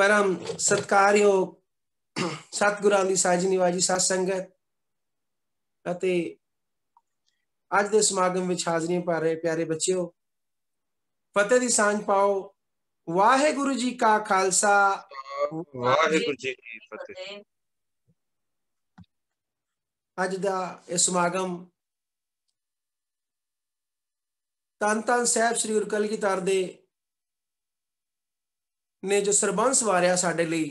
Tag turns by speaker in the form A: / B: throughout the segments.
A: परम सत्कार्यो ਸਤਿਗੁਰਾਂ ਦੀ ਸਾਜੀ ਨਿਵਾਜੀ ਸਾਧ ਸੰਗਤ ਅਤੇ ਅੱਜ ਦੇ ਸਮਾਗਮ ਵਿੱਚ ਹਾਜ਼ਰੀਆਂ ਭਰ ਰਹੇ ਪਿਆਰੇ ਬੱਚਿਓ ਫਤਿਹ ਦੀ ਸਾਂਝ ਪਾਓ ਵਾਹਿਗੁਰੂ ਜੀ ਕਾ ਖਾਲਸਾ ਵਾਹਿਗੁਰੂ ਜੀ ਕੀ ਫਤਿਹ ਅੱਜ ਦਾ ਇਹ ਸਮਾਗਮ ਤਨ ਤਨ ਸਾਹਿਬ ਸ੍ਰੀ ਗੁਰੂ ਕਲਗੀਧਰ ਦੇ ਨੇ ਜੋ ਸਰਬੰਸ ਵਾਰਿਆ ਸਾਡੇ ਲਈ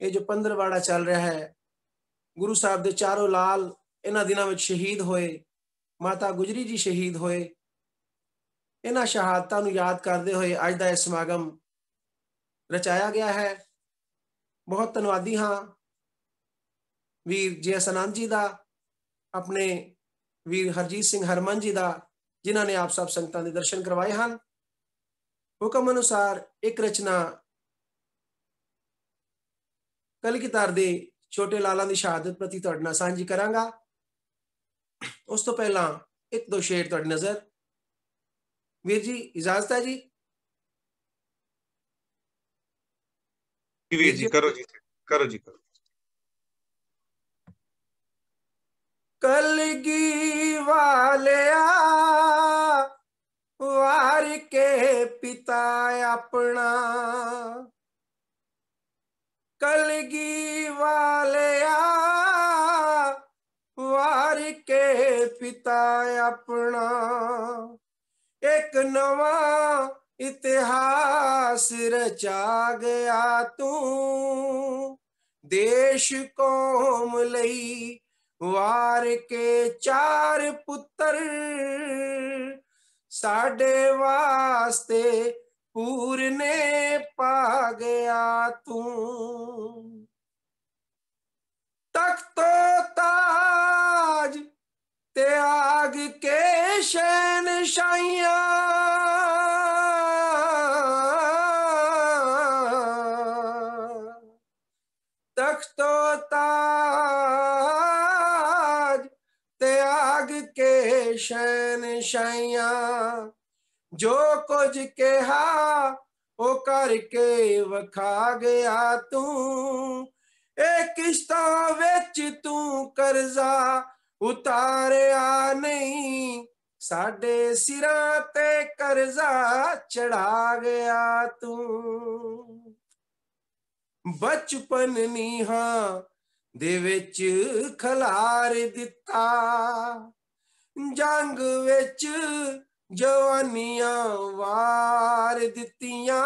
A: ਇਹ ਜੋ ਪੰਦਰਵਾੜਾ ਚੱਲ ਰਿਹਾ ਹੈ ਗੁਰੂ ਸਾਹਿਬ ਦੇ ਚਾਰੋਂ ਲਾਲ ਇਹਨਾਂ ਦਿਨਾਂ ਵਿੱਚ ਸ਼ਹੀਦ ਹੋਏ ਮਾਤਾ ਗੁਜਰੀ ਜੀ ਸ਼ਹੀਦ ਹੋਏ ਇਹਨਾਂ ਸ਼ਹਾਦਤਾਂ ਨੂੰ ਯਾਦ ਕਰਦੇ ਹੋਏ ਅੱਜ ਦਾ ਇਹ ਸਮਾਗਮ ਰਚਾਇਆ ਗਿਆ ਹੈ ਬਹੁਤ ਧੰਨਵਾਦੀ ਹਾਂ ਵੀਰ ਜੀ ਅਸਨੰਦ ਜੀ ਦਾ ਆਪਣੇ ਵੀਰ ਹਰਜੀਤ ਸਿੰਘ ਹਰਮਨ ਜੀ ਦਾ ਜਿਨ੍ਹਾਂ ਨੇ ਆਪ ਸਭ ਸੰਗਤਾਂ ਦੇ ਦਰਸ਼ਨ ਕਰਵਾਏ ਹਨ हुक्म अनुसार एक रचना ਕੱਲ ਕੀ ਦੇ ਛੋਟੇ ਲਾਲਾਂ ਦੀ ਸ਼ਹਾਦਤ ਪ੍ਰਤੀ ਤੁਹਾਡੇ ਨਾਲ ਸਾਂਝੀ ਕਰਾਂਗਾ ਉਸ ਤੋਂ ਪਹਿਲਾਂ ਇੱਕ ਦੋ ਸ਼ੇਰ ਤੁਹਾਡੀ ਨਜ਼ਰ ਵੀਰ ਜੀ ਇਜਾਜ਼ਤ ਹੈ ਜੀ ਵੀਰ ਜੀ ਕਰੋ ਜੀ ਕਰੋ ਜੀ ਕਰੋ कल की वाले आ के पिता अपना कलगी वाले वार के पिता अपना एक नवा इतिहास रचा गया तू देश कोम लई वार के चार पुत्र साडे वास्ते पूरने पा गया तू तख्तो तो ताज त्याग के शैन शाइया शैन शैया जो कुछ कहा वो करके वखा गया तू ए किश्ता बेच तू करजा उतारया नहीं साडे सिरा ते करजा चढ़ा गया तू बचपन नीह दे खलार दिता ਜੰਗ ਵਿੱਚ ਜਵਾਨੀਆਂ ਵਾਰ ਦਿੱਤੀਆਂ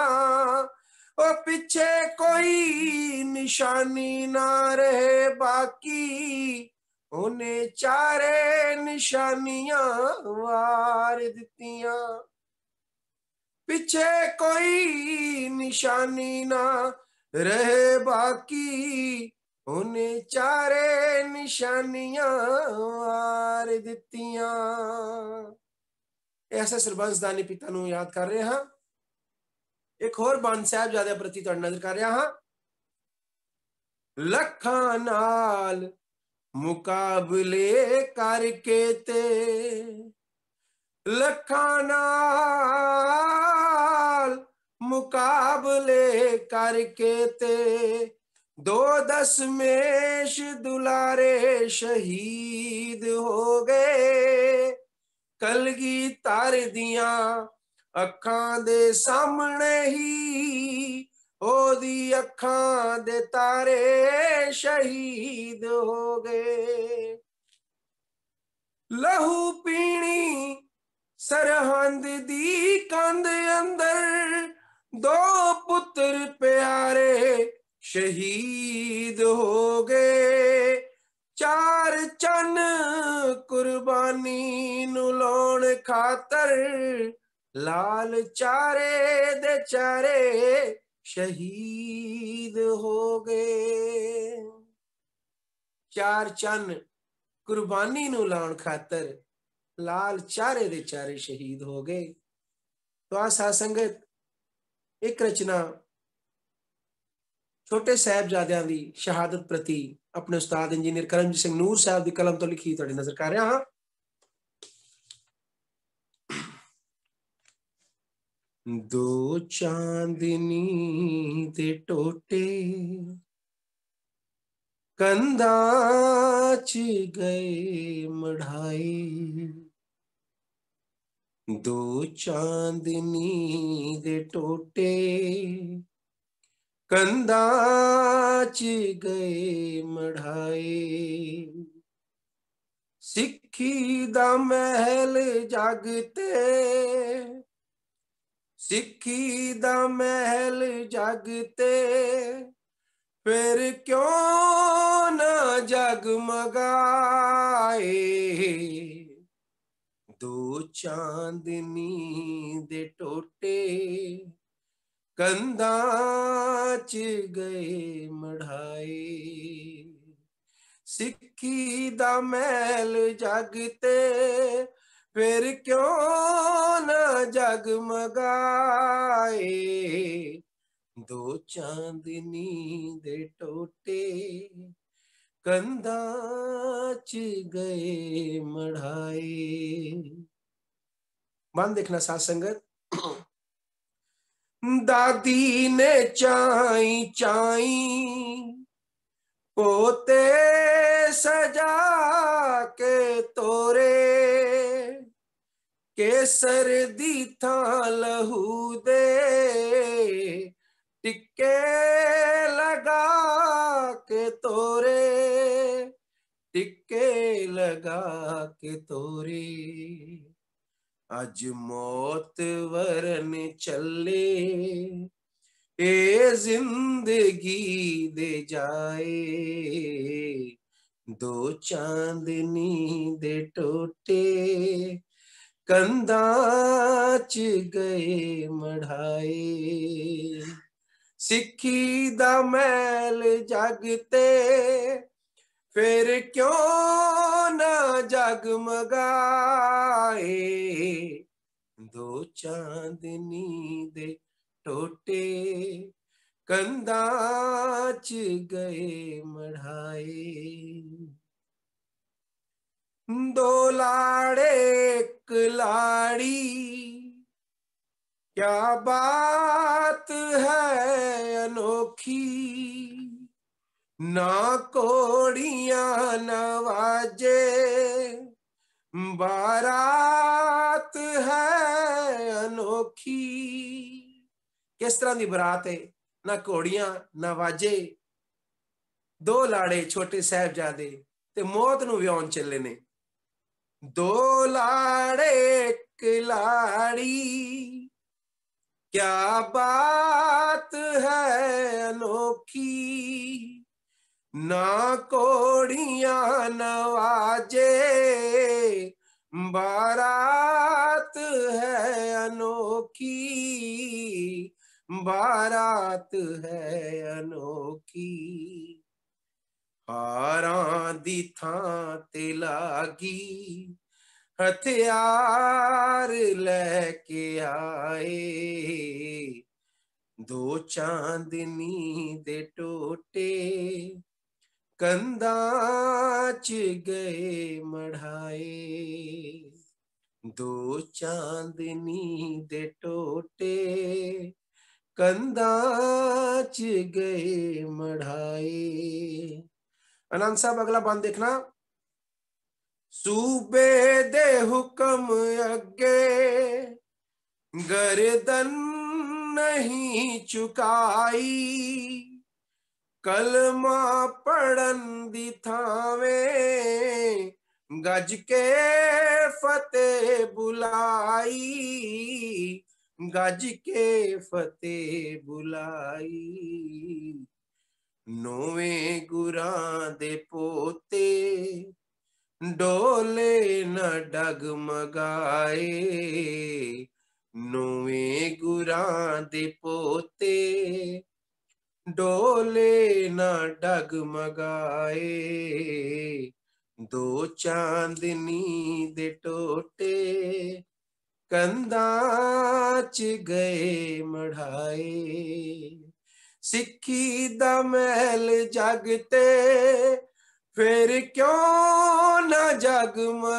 A: ਉਹ ਪਿੱਛੇ ਕੋਈ ਨਿਸ਼ਾਨੀ ਨਾ ਰਹੇ ਬਾਕੀ ਉਹਨੇ ਚਾਰੇ ਨਿਸ਼ਾਨੀਆਂ ਵਾਰ ਦਿੱਤੀਆਂ ਪਿੱਛੇ ਕੋਈ ਨਿਸ਼ਾਨੀ ਨਾ ਰਹੇ ਬਾਕੀ ਉਹਨੇ ਚਾਰੇ ਨਿਸ਼ਾਨੀਆਂ ਆਰ ਦਿੱਤੀਆਂ ਐਸੇ ਸਰਬੰਸਦਾਨੀ ਪਿਤਾ ਨੂੰ ਯਾਦ ਕਰ ਰਹੇ ਹਾਂ ਇੱਕ ਹੋਰ ਬੰਦ ਸਾਹਿਬ ਜਿਆਦਾ ਪ੍ਰਤੀ ਤੁਹਾਡੇ ਨਜ਼ਰ ਕਰ ਰਿਹਾ ਹਾਂ ਲੱਖਾਂ ਨਾਲ ਮੁਕਾਬਲੇ ਕਰਕੇ ਤੇ ਲੱਖਾਂ ਨਾਲ ਮੁਕਾਬਲੇ ਕਰਕੇ ਤੇ दो दस मेष दुलारे शहीद हो गए कलगी तार दिया अखा दे सामने ही ओदी अखा दे तारे शहीद हो गए लहू पीणी सरहंद दी कंध अंदर दो पुत्र प्यारे शहीद हो गए चार चन कुर्बानी नुलाउण खातर लाल चारे दे चारे शहीद हो गए ਚਾਰ ਚੰਨ ਕੁਰਬਾਨੀ ਨੂੰ ਲਾਉਣ ਖਾਤਰ ਲਾਲ ਚਾਰੇ ਦੇ ਚਾਰੇ ਸ਼ਹੀਦ ਹੋ ਗਏ ਤੋ ਆ ਸਾਧ ਸੰਗਤ ਇੱਕ ਰਚਨਾ ਛੋਟੇ ਸਹਿਬਜ਼ਾਦਿਆਂ ਦੀ ਸ਼ਹਾਦਤ ਪ੍ਰਤੀ ਆਪਣੇ ਉਸਤਾਦ ਇੰਜੀਨੀਅਰ ਕਰਮਜੀਤ ਸਿੰਘ ਨੂਰ ਸਾਹਿਬ ਦੀ ਕਲਮ ਤੋਂ ਲਿਖੀ ਤੁਹਾਡੀ ਨਜ਼ਰ ਕਰ ਰਿਹਾ ਹਾਂ ਦੋ ਚਾਂਦਨੀ ਦੇ ਟੋਟੇ ਕੰਧਾਂ 'ਚ ਗਏ ਮੜਾਈ ਦੋ ਚਾਂਦਨੀ ਦੇ ਟੋਟੇ ਕੰਦਾਚੀ ਗਏ ਮੜਾਏ ਸਿੱਖੀ ਦਾ ਮਹਿਲ ਜਗ ਤੇ ਸਿੱਖੀ ਦਾ ਮਹਿਲ ਜਗ ਤੇ ਫਿਰ ਕਿਉਂ ਨਾ ਜਗ ਮਗਾਏ ਦੋ ਚਾਂਦਨੀ ਦੇ ਟੋਟੇ कंदाच गए मढ़ाई सिक्की दा मैल जागते फिर क्यों न जग जगमगाए दो चांदनी दे टोटे कंदाच गए मढ़ाए मन देखना सात संगत दादी ने चाई चाई पोते सजा के तोरे के दी था लहू दे टिक्के लगा के तोरे टिक्के लगा के तोरे अज मौत वरन चले ए जिंदगी दे जाए दो चांदनी दे टोटे कंदाच गए मढ़ाए सिक्खी दा मैल जगते फिर क्यों न जगमगाए दो चांदनी दे टोटे कंदाच गए मढ़ाए दो लाड़े एक लाड़ी क्या बात है अनोखी ना कोड़िया नवाजे बारात है अनोखी किस तरह की बरात है ना कोड़िया नवाजे दो लाड़े छोटे साहबजादे मौत न्यान ਵਿਆਉਣ ने दो लाड़े एक लाड़ी क्या बात है अनोखी ना कोड़िया नवाजे बारात है अनोखी बारात है अनोखी हारा दी थां ते हथियार लेके आए दो चांदनी दे टोटे कंदाच गए मढ़ाए दो चांदनी दे टोटे कंदाच गए मढ़ाए अनंत साहब अगला बंद देखना सूबे दे हुक्म अगे गर्दन नहीं चुकाई कलमा पढ़न दिथावे गज के फतेह बुलाई गज के फतेह बुलाई नोवे गुरा दे पोते डोले न डगमगाए नोवे गुरा दे पोते डोले न डगमगाए दो चांदनी दे टोटे कंदाच गए मढ़ाए सिक्की दा महल जगते फिर क्यों न जगमगाए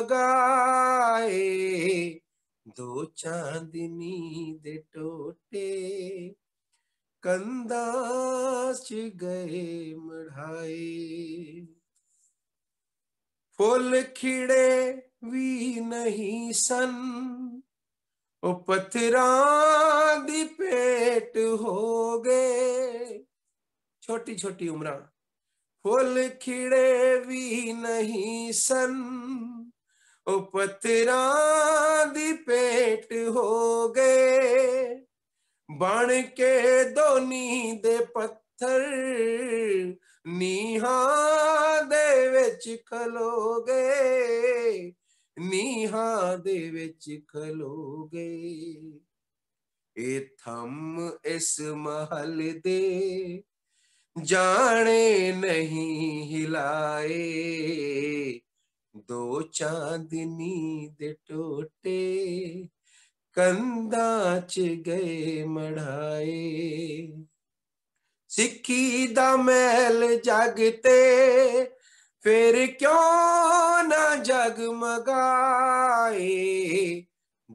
A: दो चांदनी दे टोटे कंदाच गए मढ़ाए फुल खिड़े भी नहीं सन ओ पथरा दी पेट हो गए छोटी छोटी उम्र फुल खिड़े भी नहीं सन ओ पथरा दी पेट हो गए बाण के दो दे पत्थर नीहा दे विच खलोगे नीहा खलोगे ए थम इस महल दे जाने नहीं हिलाए दो चांदनी दे टोटे ਕੰਧਾਂ 'ਚ ਗਏ ਮੜਾਏ ਸਿੱਖੀ ਦਾ ਮਹਿਲ ਜਗ ਤੇ ਫਿਰ ਕਿਉਂ ਨਾ ਜਗ ਮਗਾਏ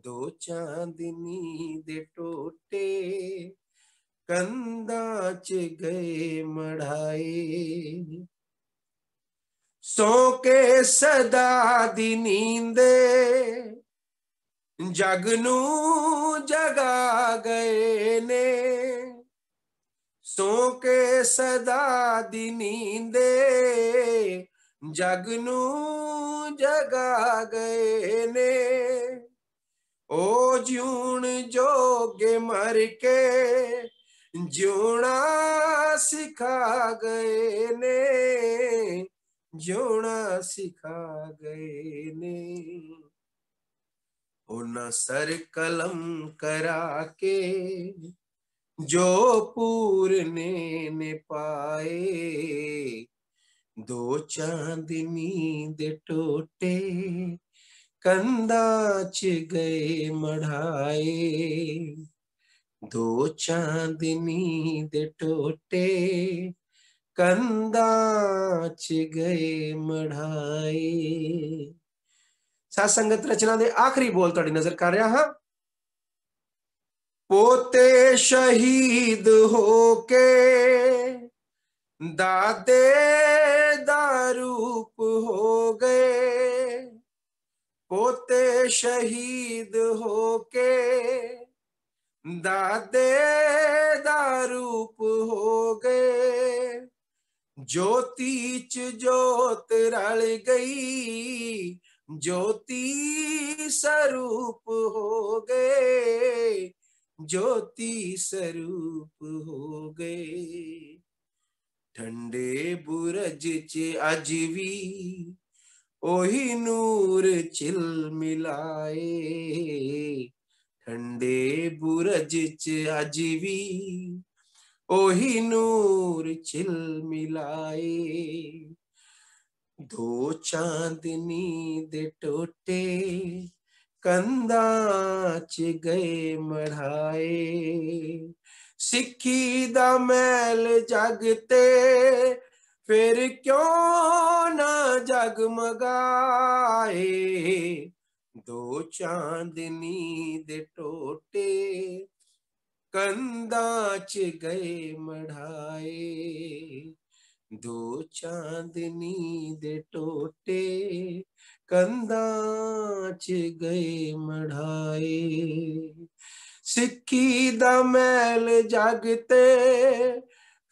A: ਦੋ ਚਾਂਦਨੀ ਦੇ ਟੋਟੇ ਕੰਧਾਂ 'ਚ ਗਏ ਮੜਾਏ ਸੋ ਕੇ ਸਦਾ ਦੀ ਨੀਂਦੇ जगनू जगा गए ने सो के सदा दी जगनू जगा गए ने ओ जून जोगे मर के जूना सिखा गए ने जूना सिखा गए ने न सर कलम करा के जो पूरने ने पाए दो चांदनी दे टोटे कंदाच गए मढ़ाए दो चांदनी दे टोटे कंदाच गए मढ़ाए सत्संगत रचना के आखिरी बोल ਬੋਲ नजर कर रहा हाँ पोते शहीद ਸ਼ਹੀਦ ਹੋ दादे दारूप हो गए पोते शहीद होके दादे दारूप हो गए ज्योति च जोत रल गई ज्योति स्वरूप हो गए ज्योति स्वरूप हो गए ठंडे बुरज च अजवी ओही नूर चिल मिलाए ठंडे बुरज च अजवी ओही नूर चिल मिलाए दो चांदनी दे टोटे कंदाच गए मढ़ाए सिक्की दा मैल जगते फिर क्यों ना जग जगमगाए दो चांदनी दे टोटे च गए मढ़ाए दो चांदनी दे टोटे कंदाच गए मढ़ाए सिक्की दा मैल जागते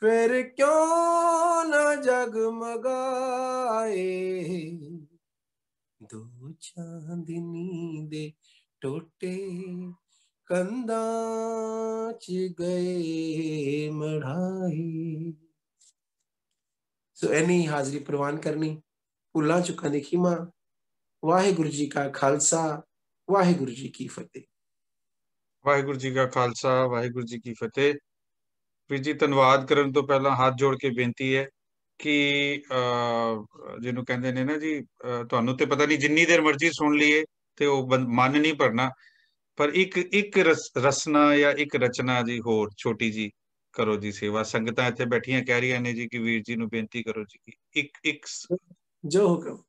A: फिर क्यों न जग जगमगाए दो चांदनी दे टोटे कंदाच गए मढ़ाए ਸੋ ਐਨੀ ਹਾਜ਼ਰੀ ਪ੍ਰਵਾਨ ਕਰਨੀ ਭੁੱਲਾਂ ਚੁੱਕਾਂ ਦੀ ਖਿਮਾ ਵਾਹਿਗੁਰੂ ਜੀ ਕਾ ਖਾਲਸਾ ਵਾਹਿਗੁਰੂ ਜੀ ਕੀ ਫਤਿਹ ਵਾਹਿਗੁਰੂ ਜੀ ਕਾ ਖਾਲਸਾ ਵਾਹਿਗੁਰੂ ਜੀ ਕੀ ਫਤਿਹ ਵੀਰ ਜੀ ਧੰਨਵਾਦ ਕਰਨ ਤੋਂ ਪਹਿਲਾਂ ਹੱਥ ਜੋੜ ਕੇ ਬੇਨਤੀ ਹੈ ਕਿ ਜਿਹਨੂੰ ਕਹਿੰਦੇ ਨੇ ਨਾ ਜੀ ਤੁਹਾਨੂੰ ਤੇ ਪਤਾ ਨਹੀਂ ਜਿੰਨੀ ਦੇਰ ਮਰਜ਼ੀ ਸੁਣ ਲਈਏ ਤੇ ਉਹ ਮਨ ਨਹੀਂ ਭਰਨਾ ਪਰ ਇੱਕ ਇੱਕ ਰਸਨਾ ਜਾਂ ਇੱਕ ਰਚਨਾ ਜੀ ਹੋਰ ਛੋਟੀ ਜੀ ਕਰੋ ਜੀ ਸੇਵਾ ਸੰਗਤਾਂ ਇੱਥੇ ਬੈਠੀਆਂ ਕਹਿ ਰਹੀਆਂ ਨੇ ਜੀ ਕਿ ਵੀਰ ਜੀ ਨੂੰ ਬੇਨਤੀ ਕਰੋ ਜੀ ਕਿ ਇੱਕ ਇੱਕ ਜੋ ਹੁਕਮ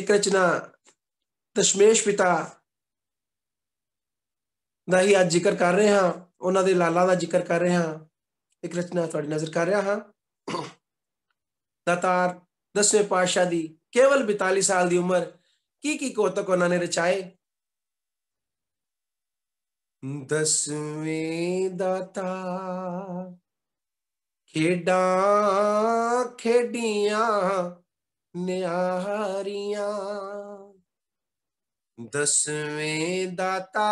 A: ਇੱਕ ਰਚਨਾ ਦਸ਼ਮੇਸ਼ ਪਿਤਾ ਦਾ ਹੀ ਅੱਜ ਜ਼ਿਕਰ ਕਰ ਰਹੇ ਹਾਂ ਉਹਨਾਂ ਦੇ ਲਾਲਾ ਦਾ ਜ਼ਿਕਰ ਕਰ ਰਹੇ ਹਾਂ ਇੱਕ ਰਚਨਾ ਤੁਹਾਡੀ ਨਜ਼ਰ ਕਰ ਰਿਹਾ ਹਾਂ ਦਾਤਾਰ ਦਸਵੇਂ ਪਾਸ਼ਾ ਦੀ ਕੇਵਲ 42 ਸਾਲ ਦੀ ਉਮਰ ਕੀ ਕੀ ਕੋਤਕ ਉਹਨਾਂ ਨੇ ਰਚਾਏ ਦਸਵੇਂ ਦਾਤਾ ਖੇਡਾਂ ਖੇਡੀਆਂ ਨਿਆਰੀਆਂ ਦਸਵੇਂ ਦਾਤਾ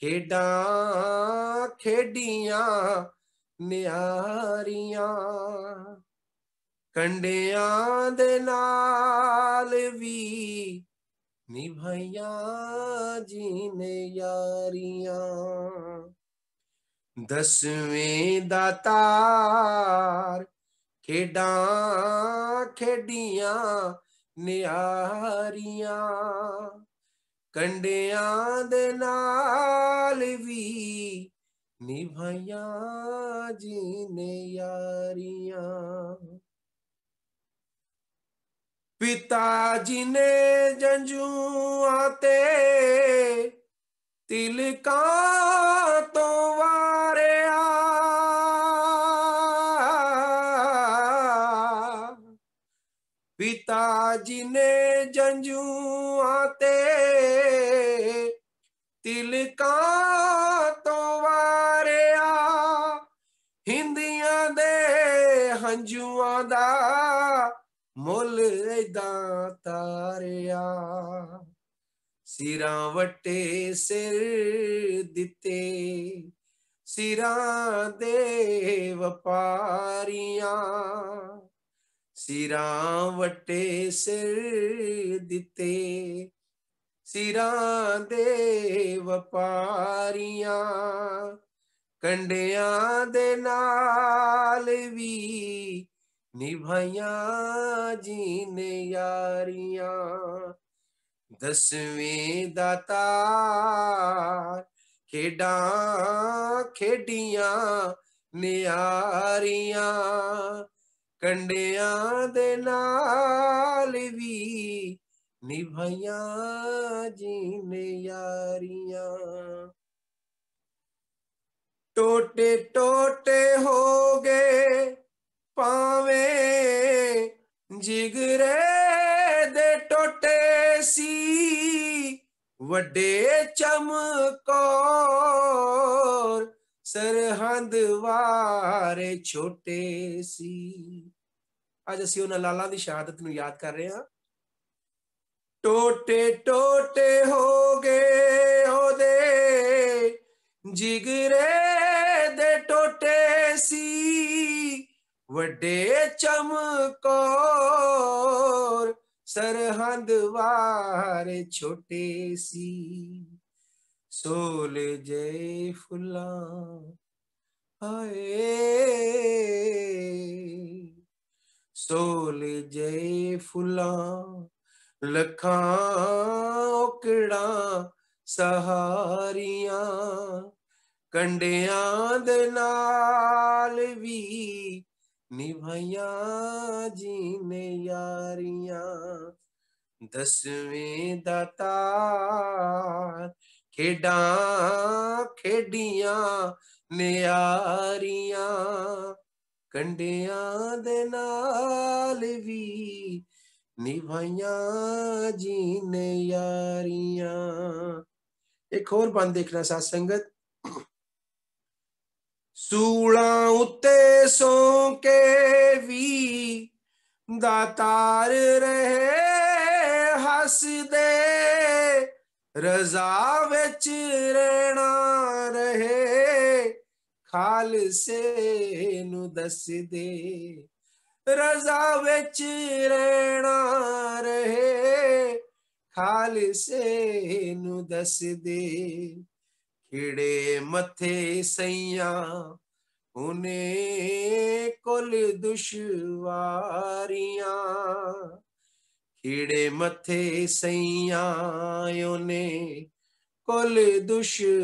A: ਖੇਡਾਂ ਖੇਡੀਆਂ ਨਿਆਰੀਆਂ ਕੰਡਿਆਂ ਦੇ ਨਾਲ ਵੀ निभैया जी ने यारिया दसवें दार खेडा खेडिया निहारिया कंडिया दे भी निभाइया जी ने यारिया पिताजी ने जंजुआते तिलका तो वारे पिताजी ने जंजुआते तिलका तो वारे हिंदिया दे हंजुआ दा ਮੁੱਲ ਐਦਾਂ ਤਾਰਿਆ ਸਿਰਾਂ ਵਟੇ ਸਿਰ ਦਿੱਤੇ ਸਿਰਾਂ ਦੇ ਵਪਾਰੀਆਂ ਸਿਰਾਂ ਵਟੇ ਸਿਰ ਦਿੱਤੇ ਸਿਰਾਂ ਦੇ ਵਪਾਰੀਆਂ ਕੰਡਿਆਂ ਦੇ ਨਾਲ ਵੀ निभाया जी ने यारिया दसवें दातार खेडा खेडिया ਨਿਆਰੀਆਂ ਕੰਡਿਆਂ ਦੇ ਨਾਲ ਵੀ ਨਿਭਾਈਆਂ ਜੀ ਨੇ ਯਾਰੀਆਂ ਟੋਟੇ ਟੋਟੇ ਹੋ ਗਏ पावे जिगरे दे टोटे सी ਵੱਡੇ ਚਮਕੌਰ ਸਰਹੰਦ ਵਾਰੇ ਛੋਟੇ ਸੀ ਅੱਜ ਅਸੀਂ ਉਹਨਾਂ ਲਾਲਾਂ ਦੀ ਸ਼ਹਾਦਤ ਨੂੰ ਯਾਦ ਕਰ ਰਹੇ ਹਾਂ ਟੋਟੇ ਟੋਟੇ ਹੋ ਗਏ ਉਹਦੇ ਜਿਗਰੇ ਦੇ ਟੋਟੇ ਸੀ ਵੱਡੇ ਚਮਕੌਰ सरहद वार छोटे सी सोल जय फुला हाय सोल जय फुला लखा सहारिया कंडिया भी निभया जी ने यारिया दसवें दातार खेडा खेडिया ਨਿਆਰੀਆਂ ਕੰਡਿਆਂ ਦੇ ਨਾਲ ਵੀ ਨਿਭਾਈਆਂ ਜੀ ਨੇ ਯਾਰੀਆਂ ਇੱਕ ਹੋਰ ਬੰਦ ਦੇਖਣਾ ਸਾਧ ਸੰਗਤ ਸੂਲਾਂ ਉੱਤੇ ਸੌ ਕੇ ਵੀ ਦਾਤਾਰ ਰਹੇ ਹੱਸਦੇ ਰਜ਼ਾ ਵਿੱਚ ਰਹਿਣਾ ਰਹੇ ਖਾਲਸੇ ਨੂੰ ਦੱਸਦੇ ਰਜ਼ਾ ਵਿੱਚ ਰਹਿਣਾ ਰਹੇ ਖਾਲਸੇ ਨੂੰ ਦੱਸਦੇ ਖਿੜੇ ਮਥੇ ਸਈਆ ਹੁਨੇ ਕੁਲ ਦੁਸ਼ਵਾਰੀਆਂ ਖਿੜੇ ਮਥੇ ਸਈਆ ਯੋਨੇ ਕੁਲ ਦੁਸ਼ਵਾਰੀਆਂ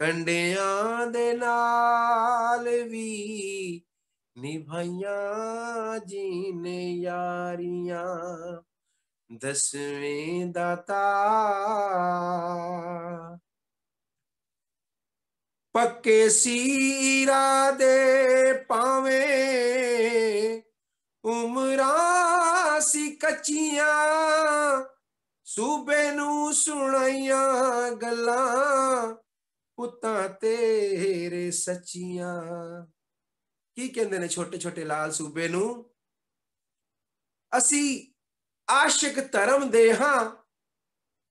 A: ਕੰਡਿਆਂ ਦੇ ਨਾਲ ਵੀ ਨਿਭਾਈਆਂ ਜੀਨੇ ਯਾਰੀਆਂ दसवीं दाता पक्के सीरा दे पावे उमरा सी कच्चिया सूबे नु सुनाइया गल पुता तेरे सचिया की कहते ने छोटे छोटे लाल सूबे नसी आशिक तरम देहा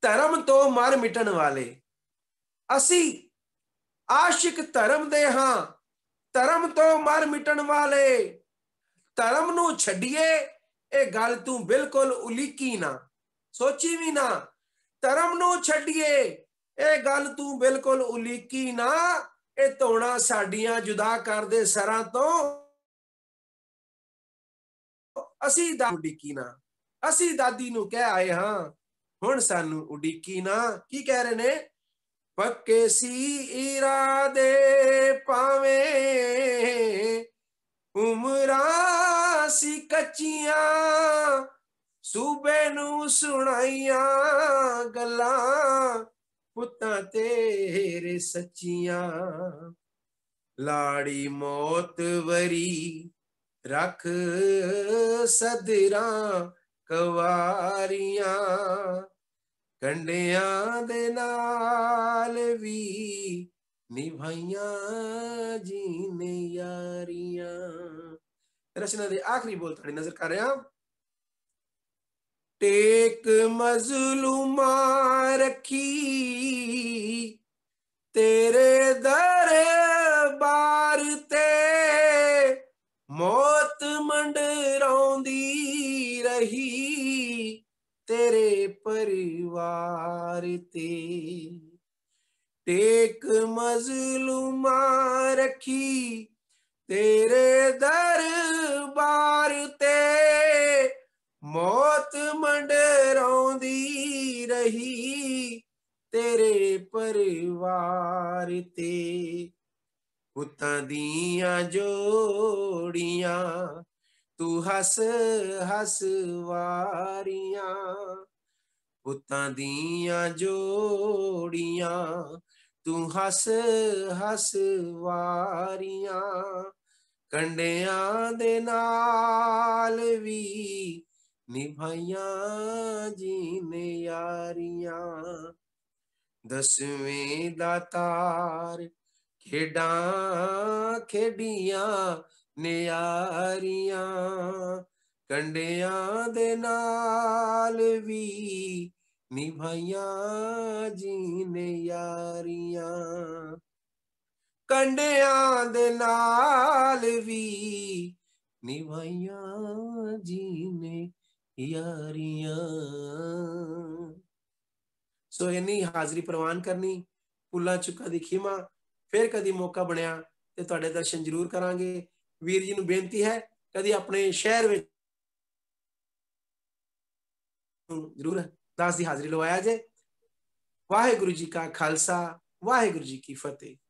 A: तरम तो मर मिटन वाले असी आशिक तरम देहा तरम तो मर ਮਿਟਣ ਵਾਲੇ ਧਰਮ ਨੂੰ ਛੱਡੀਏ ਇਹ ਗੱਲ ਤੂੰ ਬਿਲਕੁਲ ਉਲੀਕੀ ਨਾ ਸੋਚੀ ਵੀ ਨਾ ਧਰਮ ਨੂੰ ਛੱਡੀਏ ਇਹ ਗੱਲ ਤੂੰ ਬਿਲਕੁਲ ਉਲੀਕੀ ਨਾ ਇਹ ਧੋਣਾ ਸਾਡੀਆਂ ਜੁਦਾ ਕਰਦੇ ਸਰਾਂ ਤੋਂ ਅਸੀਂ ਦਾ ਉਲੀਕੀ ਨਾ ਅਸੀਂ ਦਾਦੀ ਨੂੰ ਕਹਿ ਆਏ ਹਾਂ ਹੁਣ ਸਾਨੂੰ ਉਡੀਕੀ ਨਾ ਕੀ ਕਹਿ ਰਹੇ ਨੇ ਪੱਕੇ ਸੀ ਇਰਾਦੇ ਪਾਵੇਂ ਉਮਰਾਂ ਸੀ ਕੱਚੀਆਂ ਸੂਬੇ ਨੂੰ ਸੁਣਾਈਆਂ ਗੱਲਾਂ ਪੁੱਤਾਂ ਤੇਰੇ ਸੱਚੀਆਂ ਲਾੜੀ ਮੌਤ ਵਰੀ ਰੱਖ ਸਦਰਾਂ ਕਵਾਰੀਆਂ ਕੰਡਿਆਂ ਦੇ ਨਾਲ ਵੀ ਨਿਭਾਈਆਂ ਜੀਨੇ ਯਾਰੀਆਂ ਰਚਨਾ ਦੇ ਆਖਰੀ ਬੋਲ ਤੁਹਾਡੀ ਨਜ਼ਰ ਕਰ ਰਿਹਾ ਟੇਕ ਮਜ਼ਲੂਮਾ ਰੱਖੀ ਤੇਰੇ ਦਰਬਾਰ ਤੇ ਮੌਤ ਮੰਡਰਾਉਂਦੀ रही तेरे परिवार ते टेक मजलुमा रखी तेरे दरबार ते मौत मंडरौंदी रही तेरे परिवार ते उतां दियां जोड़ियां तू हस हस वारियां पुतां दियां जोड़ियां तू हस हस वारियां ਕੰਡਿਆਂ ਦੇ ਨਾਲ ਵੀ ਨਿਭਾਈਆਂ ਜੀ ਨੇ ਯਾਰੀਆਂ ਦਸਵੇਂ ਦਾ ਤਾਰ ਖੇਡਾਂ ਖੇਡੀਆਂ ਨਿਆਰੀਆਂ ਕੰਡਿਆਂ ਦੇ ਨਾਲ ਵੀ ਨਿਭਾਈਆਂ ਜੀ ਨੇ ਯਾਰੀਆਂ ਕੰਡਿਆਂ ਦੇ ਨਾਲ ਵੀ ਨਿਭਾਈਆਂ ਜੀ ਨੇ ਯਾਰੀਆਂ ਸੋ ਇਨੀ ਹਾਜ਼ਰੀ ਪ੍ਰਵਾਨ ਕਰਨੀ ਪੁੱਲਾ ਚੁੱਕਾ ਦੀ ਖਿਮਾ ਫਿਰ ਕਦੀ ਮੌਕਾ ਬਣਿਆ ਤੇ ਤੁਹਾਡੇ ਦਰਸ਼ਨ ਜ਼ਰੂਰ ਕਰਾਂਗੇ ਵੀਰ ਜੀ ਨੂੰ ਬੇਨਤੀ ਹੈ ਕਦੀ ਆਪਣੇ ਸ਼ਹਿਰ ਵਿੱਚ ਜ਼ਰੂਰ ਦਾਸ ਦੀ ਹਾਜ਼ਰੀ ਲਵਾਇਆ ਜੇ ਵਾਹਿਗੁਰੂ ਜੀ ਕਾ ਖਾਲਸਾ ਵਾਹਿਗੁਰੂ ਜੀ ਕੀ ਫਤਿਹ